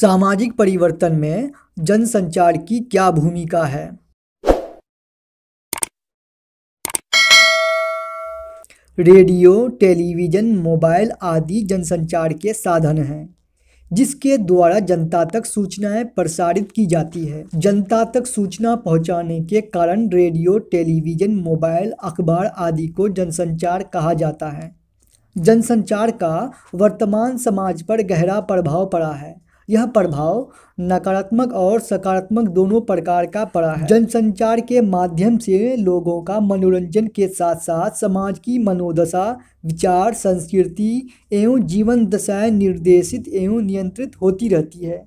सामाजिक परिवर्तन में जनसंचार की क्या भूमिका है रेडियो टेलीविज़न मोबाइल आदि जनसंचार के साधन हैं जिसके द्वारा जनता तक सूचनाएं प्रसारित की जाती है जनता तक सूचना पहुंचाने के कारण रेडियो टेलीविज़न मोबाइल अखबार आदि को जनसंचार कहा जाता है जनसंचार का वर्तमान समाज पर गहरा प्रभाव पड़ा है यह प्रभाव नकारात्मक और सकारात्मक दोनों प्रकार का पड़ा है जनसंचार के माध्यम से लोगों का मनोरंजन के साथ साथ समाज की मनोदशा विचार संस्कृति एवं जीवन दशाएं निर्देशित एवं नियंत्रित होती रहती है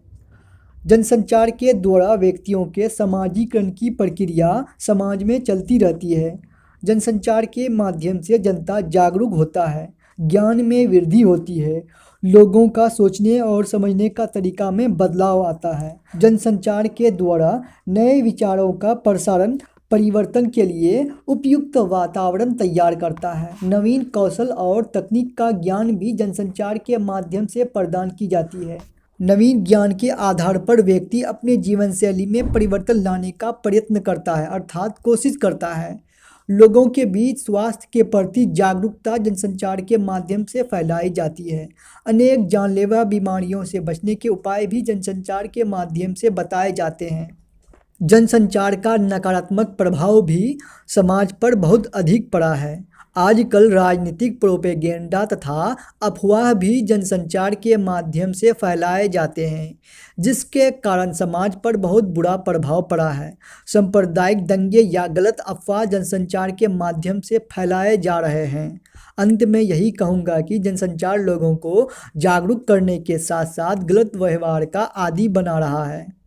जनसंचार के द्वारा व्यक्तियों के समाजीकरण की प्रक्रिया समाज में चलती रहती है जनसंचार के माध्यम से जनता जागरूक होता है ज्ञान में वृद्धि होती है लोगों का सोचने और समझने का तरीका में बदलाव आता है जनसंचार के द्वारा नए विचारों का प्रसारण परिवर्तन के लिए उपयुक्त वातावरण तैयार करता है नवीन कौशल और तकनीक का ज्ञान भी जनसंचार के माध्यम से प्रदान की जाती है नवीन ज्ञान के आधार पर व्यक्ति अपने जीवन शैली में परिवर्तन लाने का प्रयत्न करता है अर्थात कोशिश करता है लोगों के बीच स्वास्थ्य के प्रति जागरूकता जनसंचार के माध्यम से फैलाई जाती है अनेक जानलेवा बीमारियों से बचने के उपाय भी जनसंचार के माध्यम से बताए जाते हैं जनसंचार का नकारात्मक प्रभाव भी समाज पर बहुत अधिक पड़ा है आजकल राजनीतिक प्रोपेगेंडा तथा अफवाह भी जनसंचार के माध्यम से फैलाए जाते हैं जिसके कारण समाज पर बहुत बुरा प्रभाव पड़ा है सांप्रदायिक दंगे या गलत अफवाह जनसंचार के माध्यम से फैलाए जा रहे हैं अंत में यही कहूँगा कि जनसंचार लोगों को जागरूक करने के साथ साथ गलत व्यवहार का आदि बना रहा है